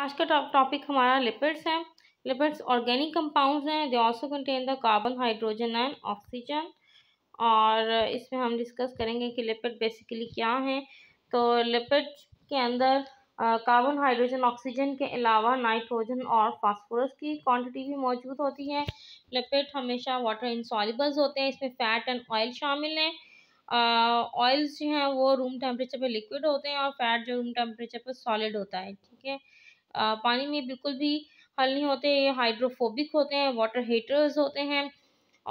आज का टॉपिक हमारा लिपिड्स है लिपिड्स ऑर्गेनिक कंपाउंड्स हैं they also contain the carbon hydrogen and oxygen और इसमें हम डिस्कस करेंगे कि लिपिड बेसिकली क्या हैं तो लिपिड्स के अंदर कार्बन हाइड्रोजन ऑक्सीजन के अलावा नाइट्रोजन और फास्फोरस की क्वांटिटी भी मौजूद होती है लिपिड हमेशा वाटर इंसॉलिबल्स होते हैं इसमें फ़ैट एंड ऑयल शामिल हैं ऑयल्स जो हैं वो रूम टेम्परेचर पे लिक्विड होते हैं और फैट जो रूम टेम्परेचर पे सॉलिड होता है ठीक है पानी में बिल्कुल भी हल नहीं होते ये हाइड्रोफोबिक होते हैं वाटर हीटर्स होते हैं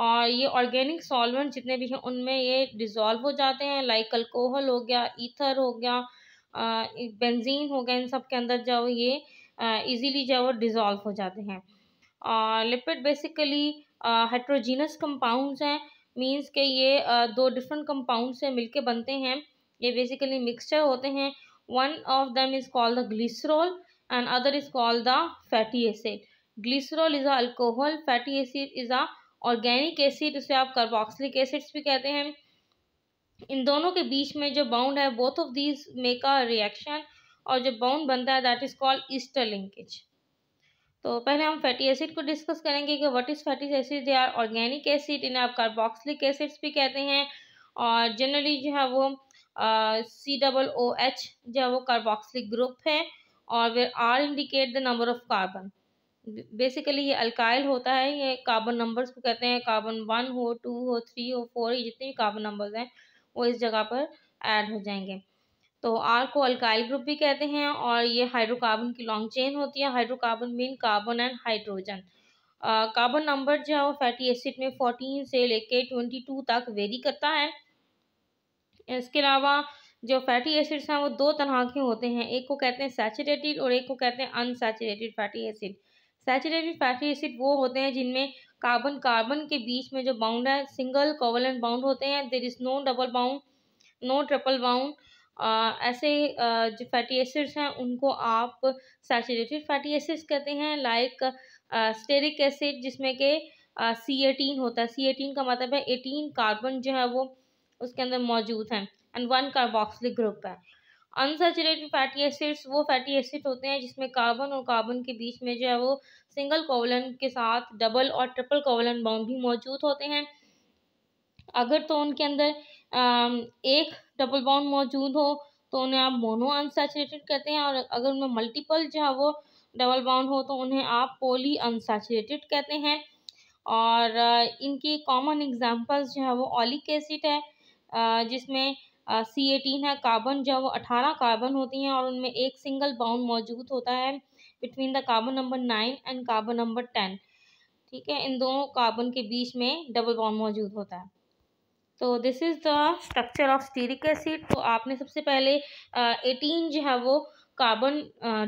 और ये ऑर्गेनिक सॉल्वेंट जितने भी हैं उनमें ये डिज़ोल्व हो जाते हैं लाइक अल्कोहल हो गया ईथर हो गया बेंजीन हो गया इन सब के अंदर जो ये इजीली जो वो डिज़ोल्व हो जाते हैं और लिपिड बेसिकली हाइड्रोजीनस कंपाउंड्स हैं मींस के ये आ, दो डिफरेंट कंपाउंड से मिल बनते हैं ये बेसिकली मिक्सचर होते हैं one of them is called the glycerol and other is called the fatty acid is a alcohol fatty acid is a organic acid उसे आप carboxylic एसिड्स भी कहते हैं इन दोनों के बीच में जो बाउंड है both of these make a reaction और जो बाउंड बनता है that is called ester linkage तो पहले हम फैटी एसिड को डिस्कस करेंगे कि what is fatty acid they are organic acid इन्हें आप कार्बोक्सिलिक एसिड्स भी कहते हैं और जनरली जो है वो सी डबल ओ एच जो है वो कार्बोक्सिलिक ग्रुप है और वे are indicate the number of carbon basically ये अल्काइल होता है ये कार्बन नंबर्स को कहते हैं कार्बन वन हो टू हो थ्री हो फोर ये जितने भी कार्बन नंबर्स हैं वो इस जगह पर ऐड हो जाएंगे तो आर को अल्काइल ग्रुप भी कहते हैं और ये हाइड्रोकार्बन की लॉन्ग चेन होती है hydrocarbon mean carbon and hydrogen carbon number जो है वो फैटी एसिड में फोर्टीन से लेके ट्वेंटी टू तक वेरी करता है इसके अलावा जो फैटी एसिड्स हैं वो दो तरह के होते हैं एक को कहते हैं सैचुरेटेड और एक को कहते हैं unsaturated fatty acid saturated fatty acid वो होते हैं जिनमें कार्बन कार्बन के बीच में जो बाउंड है सिंगल कोवलन बाउंड होते हैं there is no double bond no triple bond ऐसे uh, जो फैटी एसिड्स हैं उनको आप सैचुरेटेड फैटी एसिड्स कहते हैं लाइक स्टेरिक एसिड जिसमें के सी uh, एटीन होता है सी एटीन का मतलब है एटीन कार्बन जो है वो उसके अंदर मौजूद हैं एंड वन कार्बोक्सिलिक ग्रुप है अनसेचुरेटेड फैटी एसिड्स वो फैटी एसिड होते हैं जिसमें कार्बन और कार्बन के बीच में जो है वो सिंगल कोवलन के साथ डबल और ट्रिपल कोवलन बाउंड भी मौजूद होते हैं अगर तो उनके अंदर एक डबल बाउंड मौजूद हो तो उन्हें आप मोनो अनसेचुरेटेड कहते हैं और अगर उनमें मल्टीपल जो है वो डबल बाउंड हो तो उन्हें आप पोली अनसेचुरेटेड कहते हैं और इनकी कॉमन एग्जाम्पल्स जो है वो ऑलिक एसिड है जिसमें सी एटीन है कार्बन जब अठारह कार्बन होती हैं और उनमें एक सिंगल बाउंड मौजूद होता है between the carbon number nine and carbon number ten ठीक है इन दोनों कार्बन के बीच में डबल बाउंड मौजूद होता है तो this is the structure of stearic acid तो आपने सबसे पहले एटीन जो है वो कार्बन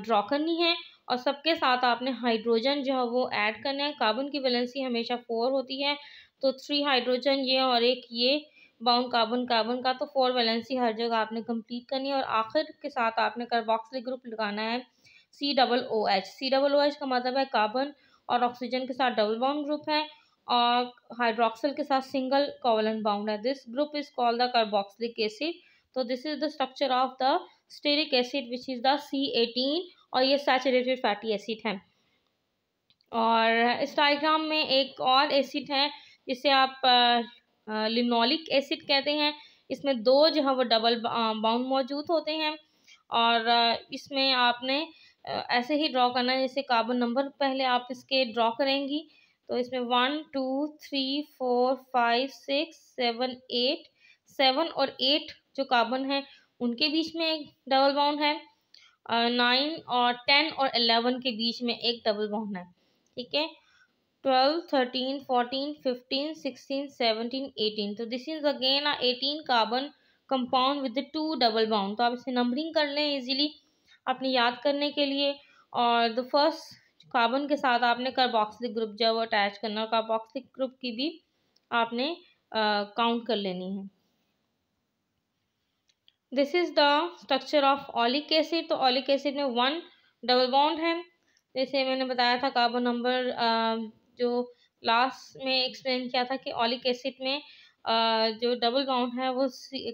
ड्रॉ करनी है और सबके साथ आपने हाइड्रोजन जो है वो ऐड करना है कार्बन की वैलेंसी हमेशा फोर होती है तो थ्री हाइड्रोजन ये और एक ये बाउंड कार्बन कार्बन का तो फोर वैलेंसी हर जगह आपने कंप्लीट करनी है और आखिर के साथ आपने कार्बोक्सिलिक ग्रुप लगाना है C double O H C double O H का मतलब है कार्बन और ऑक्सीजन के साथ डबल बाउंड ग्रुप है और हाइड्रोक्सिल के साथ सिंगल कोवलन बाउंड है this group is called the carboxylic acid तो this is the structure of the stearic acid which is the C eighteen और ये सैचुरेटेड फैटी एसिड है और इस डाइग्राम में एक और एसिड है जिसे आप लिनोलिक एसिड कहते हैं इसमें दो जो है वो डबल बाउंड मौजूद होते हैं और इसमें आपने ऐसे ही ड्रॉ करना है जैसे कार्बन नंबर पहले आप इसके ड्रॉ करेंगी तो इसमें one two three four five six seven eight seven और एट जो कार्बन है उनके बीच में एक डबल बाउंड है नाइन और टेन और एलेवन के बीच में एक डबल बाउंड है ठीक है twelve thirteen fourteen fifteen sixteen seventeen eighteen तो this is again ah eighteen carbon compound with two double bond तो आप इसे नंबरिंग कर लें इजीली अपने याद करने के लिए और द फर्स्ट कार्बन के साथ आपने कार्बोक्सिलिक ग्रुप जो है वो अटैच करना और कार्बोक्सिलिक ग्रुप की भी आपने काउंट uh, कर लेनी है this is the structure of oleic acid तो ऑलिक एसिड में वन डबल बाउंड है जैसे मैंने बताया था कार्बन नंबर जो लास्ट में एक्सप्लेन किया था कि ऑलिक एसिड में जो डबल बाउंड है वो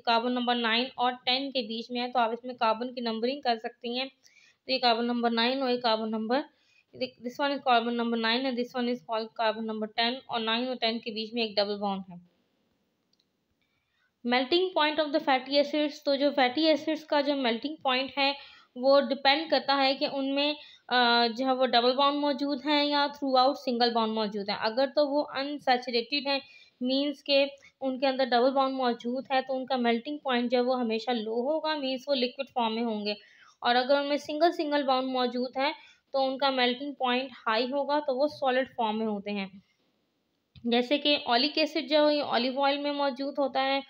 कार्बन नंबर नाइन और टेन के बीच में है तो आप इसमें कार्बन की नंबरिंग कर सकती हैं तो ये कार्बन नंबर नाइन और ये carbon number this one is carbon number nine है this one is called carbon number ten और नाइन और टेन के बीच में एक डबल बाउंड है melting point of the fatty acids तो जो फैटी एसिड्स का जो मेल्टिंग पॉइंट है वो डिपेंड करता है कि उनमें जो है वो डबल बाउंड मौजूद हैं या थ्रू आउट सिंगल बाउंड मौजूद हैं अगर तो वो अनसेचुरेटेड हैं मीन्स के उनके अंदर डबल बाउंड मौजूद है तो उनका मेल्टिंग पॉइंट जो है वो हमेशा लो होगा मीन्स वो लिक्विड फॉर्म में होंगे और अगर उनमें सिंगल सिंगल बाउंड मौजूद है तो उनका मेल्टिंग पॉइंट हाई होगा तो वो सॉलिड फॉर्म में होते हैं जैसे कि ऑलिक एसिड जो है ऑलिव ऑयल में मौजूद होता है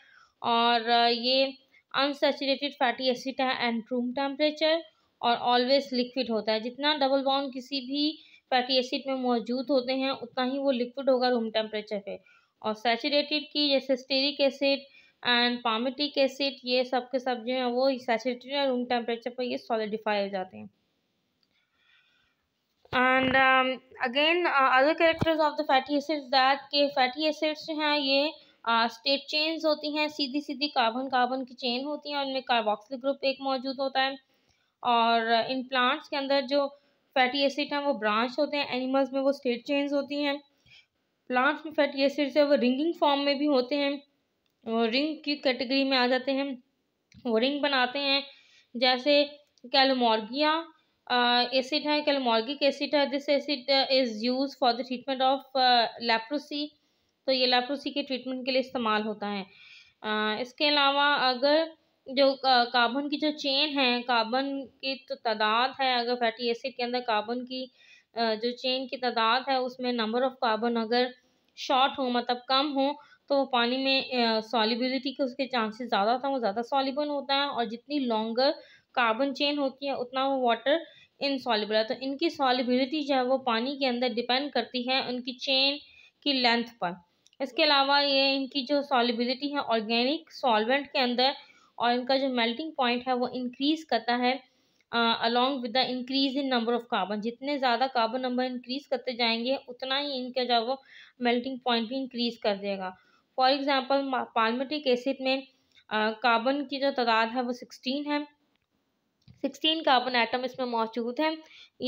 और ये अनसेचुरेटेड फैटी एसिड है एंड रूम टेम्परेचर और ऑलवेज लिक्विड होता है जितना डबल बॉन्ड किसी भी फैटी एसिड में मौजूद होते हैं उतना ही वो लिक्विड होगा रूम टेम्परेचर पे और सैचुरेटेड की जैसे stearic acid and palmitic acid ये सब के सब जो हैं वो सैचुरेटेड या रूम टेम्परेचर पर ये सॉलिडिफाई हो जाते हैं and again other characters of the fatty acids that के फैटी एसिड्स जो हैं ये स्टेट uh, चेन्स होती हैं सीधी सीधी कार्बन कार्बन की चेन होती हैं उनमें कार्बोक्सिल ग्रुप एक मौजूद होता है और इन प्लांट्स के अंदर जो फैटी एसिड हैं वो ब्रांच होते हैं एनिमल्स में वो स्टेट चेंज होती हैं प्लांट्स में फैटी एसिड से वो रिंगिंग फॉर्म में भी होते हैं रिंग की कैटेगरी में आ जाते हैं वो रिंग बनाते हैं जैसे कैलोमॉर्गिया एसिड है कैलोमॉर्गिक एसिड है this acid is use for the treatment of leprosy तो ये लेप्रोसी के ट्रीटमेंट के लिए इस्तेमाल होता है uh, इसके अलावा अगर जो कार्बन की जो चेन है कार्बन की तो तादाद है अगर फैटी एसिड के अंदर कार्बन की जो चेन की तादाद है उसमें नंबर ऑफ कार्बन अगर शॉर्ट हो मतलब कम हो तो वो पानी में सॉलिबिलिटी के उसके चांसेस ज़्यादा था वो ज़्यादा सॉलिबल होता है और जितनी लॉन्गर कार्बन चेन होती है उतना वो वाटर इनसॉलिबल है तो इनकी सॉलिबिलिटी जो है वो पानी के अंदर डिपेंड करती है उनकी चेन की लेंथ पर इसके अलावा ये इनकी जो सॉलिबिलिटी है ऑर्गेनिक सॉल्वेंट के अंदर और इनका जो मेल्टिंग पॉइंट है वो इंक्रीज़ करता है along with the increase in number of carbon जितने ज़्यादा कार्बन नंबर इंक्रीज़ करते जाएंगे उतना ही इनका जो वो मेल्टिंग पॉइंट भी इंक्रीज़ कर देगा फॉर एग्ज़ाम्पल पालमेटिक एसिड में कार्बन की जो तादाद है वो सिक्सटीन है सिक्सटीन कार्बन आइटम इसमें मौजूद है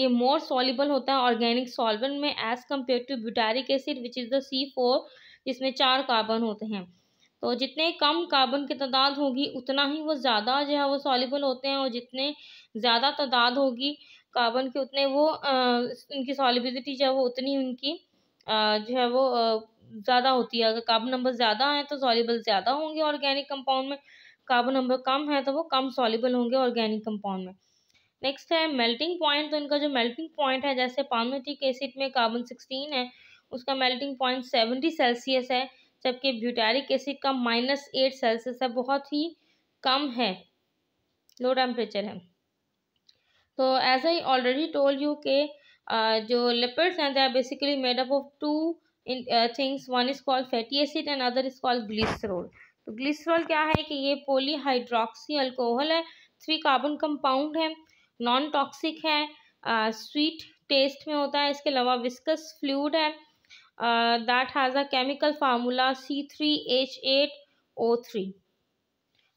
ये मोर सॉलिबल होता है ऑर्गेनिक सॉल्वेंट में as compare to butyric acid which is the C four जिसमें चार कार्बन होते हैं तो जितने कम कार्बन की तादाद होगी उतना ही वो ज़्यादा जो है वो सॉलिबल होते हैं और जितने ज़्यादा तादाद होगी कार्बन के उतने वो आ, इनकी सॉलिबिलिटी जो है वो उतनी उनकी आ, जो है वो ज़्यादा होती है अगर कार्बन नंबर ज़्यादा है तो सॉलिबल ज़्यादा होंगे ऑर्गेनिक कंपाउंड में कार्बन नंबर कम है तो वो कम सॉलिबल होंगे ऑर्गेनिक कंपाउंड में नेक्स्ट है मेल्टिंग पॉइंट तो इनका जो मेल्टिंग पॉइंट है जैसे पामोटिक एसिड में कार्बन सिक्सटीन है उसका मेल्टिंग पॉइंट सेवेंटी सेल्सियस है जबकि ब्यूटारिक एसिड का माइनस एट सेल्सियस है बहुत ही कम है लो टेम्परेचर है तो as I already told you के जो लिपिड्स हैं they are basically made up of two in things one is called fatty acid and other is called glycerol तो ग्लिसरोल क्या है कि ये पोलीहाइड्रोक्सी अल्कोहल है थ्री कार्बन कंपाउंड है नॉन टॉक्सिक है स्वीट टेस्ट में होता है इसके अलावा विस्कस फ्लूड है that has formula C three H eight O three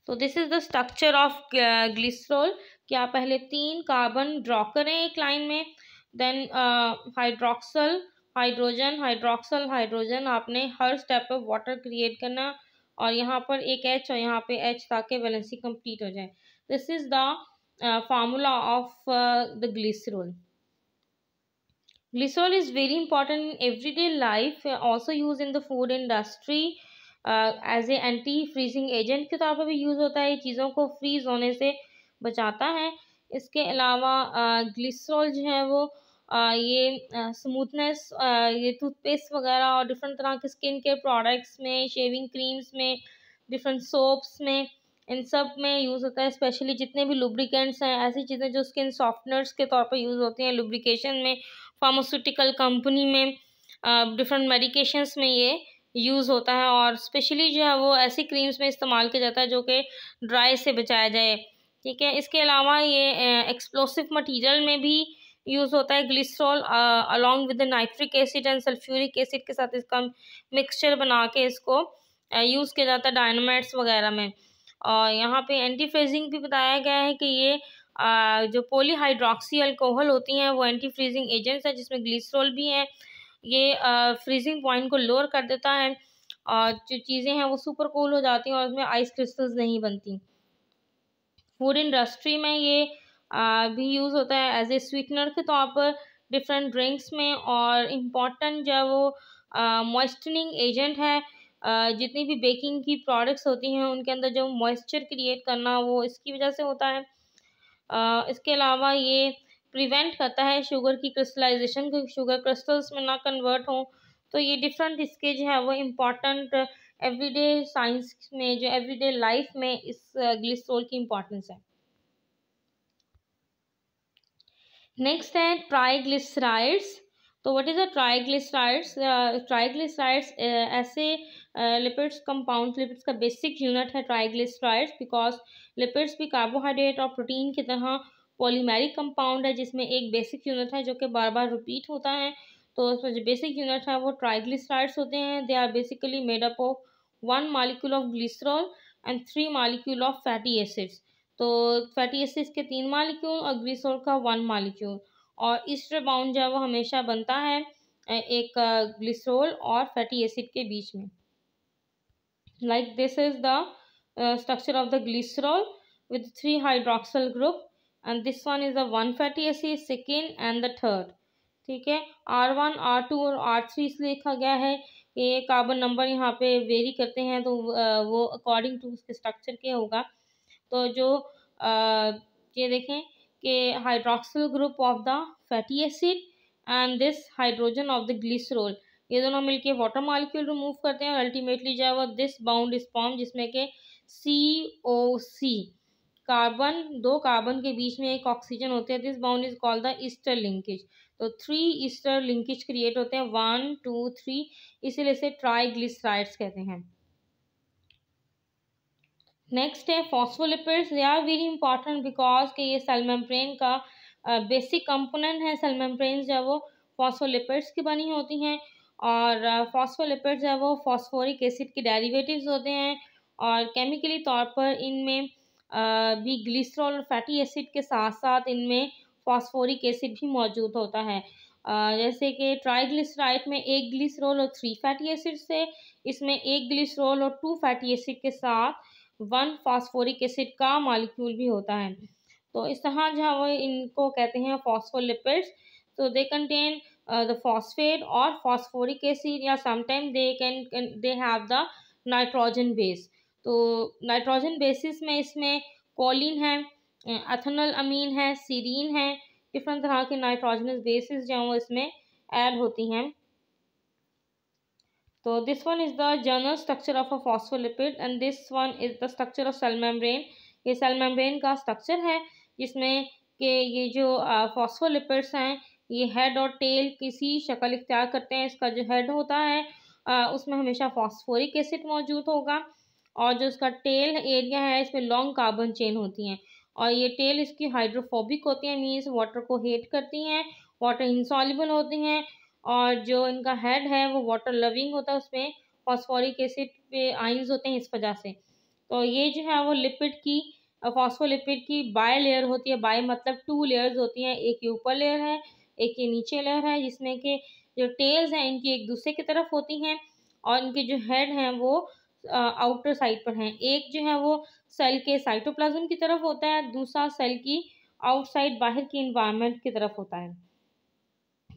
तो this is the structure of glycerol क्या पहले तीन कार्बन ड्रॉ करें एक लाइन में then hydroxyl hydrogen hydroxyl hydrogen आपने हर स्टेप पर वाटर क्रिएट करना और यहाँ पर एक एच और यहाँ पे एच ताकि वैलेंसी कंप्लीट हो जाए this is the formula of the glycerol glycerol is very important in everyday life uh, also used in the food industry as a anti freezing agent के तौर पर भी यूज़ होता है ये चीज़ों को फ्रीज होने से बचाता है इसके अलावा ग्लिसरॉल uh, जो है वो uh, ये स्मूथनेस ये टूथपेस्ट वगैरह और डिफरेंट तरह के स्किन केयर प्रोडक्ट्स में शेविंग क्रीम्स में डिफरेंट सोप्स में इन सब में यूज़ होता है स्पेशली जितने भी लुब्रिकेंट्स हैं ऐसी चीज़ें जो स्किन सॉफ्टनर्स के तौर पर यूज़ होती हैं लुब्रिकेशन में फार्मास्यूटिकल कंपनी में डिफरेंट मेडिकेशंस में ये यूज़ होता है और स्पेशली जो है वो ऐसी क्रीम्स में इस्तेमाल किया जाता है जो कि ड्राई से बचाया जाए ठीक है इसके अलावा ये एक्सप्लोसिव मटेरियल में भी यूज़ होता है glycerol along with nitric acid and sulphuric acid के साथ इसका मिक्सचर बना के इसको यूज़ किया जाता है डायनामाइट्स वगैरह में और यहाँ पे एंटी फ्रेजिंग भी बताया गया है कि ये जो पोलीहाइड्रोक्सी अल्कोहल होती हैं वो एंटी फ्रीजिंग एजेंट्स हैं जिसमें ग्लिसरॉल भी हैं ये फ्रीजिंग पॉइंट को लोअर कर देता है और जो चीज़ें हैं वो सुपर कूल हो जाती हैं और उसमें आइस क्रिस्टल्स नहीं बनती फूड इंडस्ट्री में ये आ, भी यूज़ होता है एज ए स्वीटनर के तौर पर डिफरेंट ड्रिंक्स में और इम्पॉर्टेंट जो है वो मॉइस्टनिंग एजेंट है जितनी भी बेकिंग की प्रोडक्ट्स होती हैं उनके अंदर जो मॉइस्चर क्रिएट करना वो इसकी वजह से होता है इसके अलावा ये प्रिवेंट करता है शुगर की क्रिस्टलाइजेशन क्योंकि शुगर क्रिस्टल्स में ना कन्वर्ट हो तो ये डिफरेंट इसके जो है वो इम्पॉर्टेंट एवरीडे साइंस में जो एवरीडे लाइफ में इस ग्लिसरॉल की इम्पोर्टेंस है नेक्स्ट है ट्राइग्लिसराइड्स तो what is a triglycerides triglycerides ऐसे लिपिड्स कंपाउंड्स लिपिड्स का बेसिक यूनिट है ट्राइग्लिसराइड्स बिकॉज लिपिड्स भी कार्बोहाइड्रेट और प्रोटीन की तरह पॉलीमेरिक कंपाउंड है जिसमें एक बेसिक यूनिट है जो कि बार बार रिपीट होता है तो उसमें जो बेसिक यूनिट है वो ट्राइग्लिसराइड्स होते हैं they are basically made up of one molecule of glycerol and three molecule of fatty acids तो फैटी एसिड्स के तीन मालिक्यूल और ग्लिसरॉल का वन मालिक्यूल और ईस्टर बाउंड जो है वो हमेशा बनता है एक ग्लिसरॉल और फैटी एसिड के बीच में like this is the uh, structure of the glycerol with three hydroxyl group and this one is the one fatty acid second and the third ठीक है आर वन आर टू और R three इसलिए लिखा गया है ये carbon number यहाँ पे वेरी करते हैं तो uh, वो अकॉर्डिंग टू उसके स्ट्रक्चर के होगा तो जो uh, ये देखें कि hydroxyl group of the fatty acid and this hydrogen of the glycerol ये दोनों मिलके वाटर मालिक्यूल रिमूव करते हैं और अल्टीमेटली जो है वो दिस बाउंड स्पॉम जिसमें के सी ओ सी कार्बन दो कार्बन के बीच में एक ऑक्सीजन होते हैं this bond is called the ester linkage तो थ्री ईस्टर लिंकेज क्रिएट होते हैं वन टू थ्री इसीलिए इसे ट्राइग्लिसराइड्स कहते हैं नेक्स्ट है phospholipids they are very important because के ये सेल मेम्ब्रेन का बेसिक कंपोनेंट है सेल मेम्ब्रेन जो है वो फॉस्फोलिपिड्स की बनी होती हैं और फॉस्फोलिपिड्स है वो फॉस्फोरिक एसिड के डेरिवेटिव्स होते हैं और केमिकली तौर पर इनमें भी ग्लिसरॉल और फैटी एसिड के साथ साथ इनमें फॉस्फोरिक एसिड भी मौजूद होता है जैसे कि ट्राइग्लिसराइड में एक ग्लिसरॉल और थ्री फैटी एसिड से इसमें एक ग्लिसरॉल और टू फैटी एसिड के साथ वन फॉस्फोरिक एसिड का मालिक्यूल भी होता है तो इस तरह जहाँ वो इनको कहते हैं फॉस्फोलिपिड्स तो दे कंटेन द फॉस्फेट और फॉस्फोरिक एसिड या sometime they can they have the nitrogen base तो नाइट्रोजन बेसिस में इसमें कॉलिन है अथनल uh, अमीन है सीरीन है डिफरेंट तरह के नाइट्रोजनस बेसिस जो हैं वो इसमें ऐड होती हैं तो this one is the general structure of a phospholipid and this one is the structure of cell membrane ये सेल मेम्ब्रेन का स्ट्रक्चर है जिसमें के ये जो फॉस्फोलिपिड्स uh, हैं ये हेड और टेल किसी शक्ल इख्तियार करते हैं इसका जो हेड होता है आ, उसमें हमेशा फॉस्फोरिक एसिड मौजूद होगा और जो इसका टेल एरिया है इसमें लॉन्ग कार्बन चेन होती हैं और ये टेल इसकी हाइड्रोफोबिक होती है मीन्स वाटर को हेट करती हैं वाटर इंसॉलिबल होती हैं और जो इनका हेड है वो वाटर लविंग होता है उसमें फॉस्फोरिक एसिड पे आइंस होते हैं इस वजह से तो ये जो है वो लिपिड की फॉस्फोलिपिड की बाय लेयर होती है बाय मतलब टू लेयर्स होती हैं एक ऊपर लेयर है एक ये नीचे लहर है जिसमें कि जो टेल्स हैं इनकी एक दूसरे की तरफ होती हैं और इनके जो हेड हैं वो आउटर साइड पर हैं एक जो है वो सेल के साइटोप्लाज्म की तरफ होता है दूसरा सेल की आउटसाइड बाहर की इन्वायरमेंट की तरफ होता है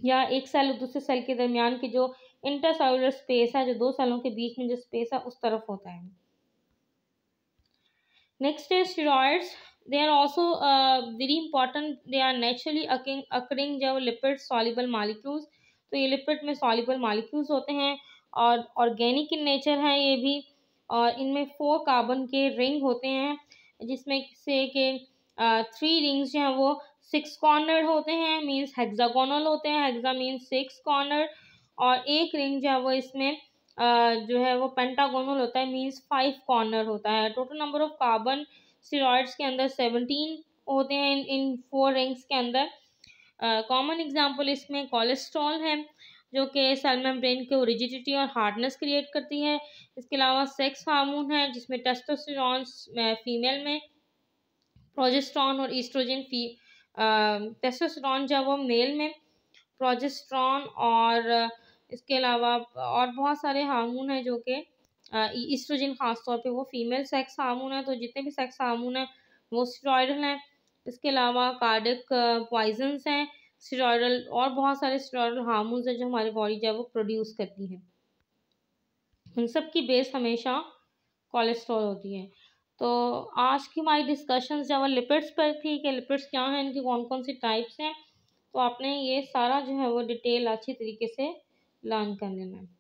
या एक सेल और दूसरे सेल के दरमियान के जो इंटरसेलुलर स्पेस है जो दो सेलों के बीच में जो स्पेस है उस तरफ होता है नेक्स्ट है steroids they are also uh, very important they are naturally जो occurring जब लिपिड soluble molecules तो ये लिपिड में soluble molecules होते हैं और organic in nature है ये भी और इनमें फोर कार्बन के रिंग होते हैं जिसमें से के थ्री रिंग्स जो हैं वो सिक्स कॉर्नर होते हैं मीन्स हेक्सागोनल होते हैं हेक्सा मींस सिक्स कॉर्नर और एक रिंग जो है वो इसमें आ, uh, जो है वो पेंटागोनल होता है मीन्स फाइव कॉर्नर होता है total number of carbon steroids के अंदर सेवनटीन होते हैं इन इन फोर रिंग्स के अंदर कॉमन एग्जांपल इसमें कोलेस्ट्रॉल है जो कि सेल मेम्ब्रेन के ओरिजिडिटी और हार्डनेस क्रिएट करती है इसके अलावा सेक्स हार्मोन है जिसमें टेस्टोस्टेरॉन फीमेल में प्रोजेस्ट्रॉन और ईस्ट्रोजन फी टेस्टोस्टेरॉन जब वो मेल में प्रोजेस्ट्रॉन और इसके अलावा और बहुत सारे हार्मोन हैं जो कि ईस्ट्रोजन खास तौर पे वो फीमेल सेक्स हार्मोन है तो जितने भी सेक्स हार्मोन हैं वो स्टेरॉयडल हैं इसके अलावा कार्डिक पॉइजन्स हैं स्टेरॉयडल और बहुत सारे स्टेरॉयडल हार्मोन हैं जो हमारी बॉडी जो है वो प्रोड्यूस करती है उन सब की बेस हमेशा कोलेस्ट्रॉल होती है तो आज की हमारी डिस्कशन जो है लिपिड्स पर थी कि लिपिड्स क्या हैं इनकी कौन कौन सी टाइप्स हैं तो आपने ये सारा जो है वो डिटेल अच्छी तरीके से लर्न कर लेना है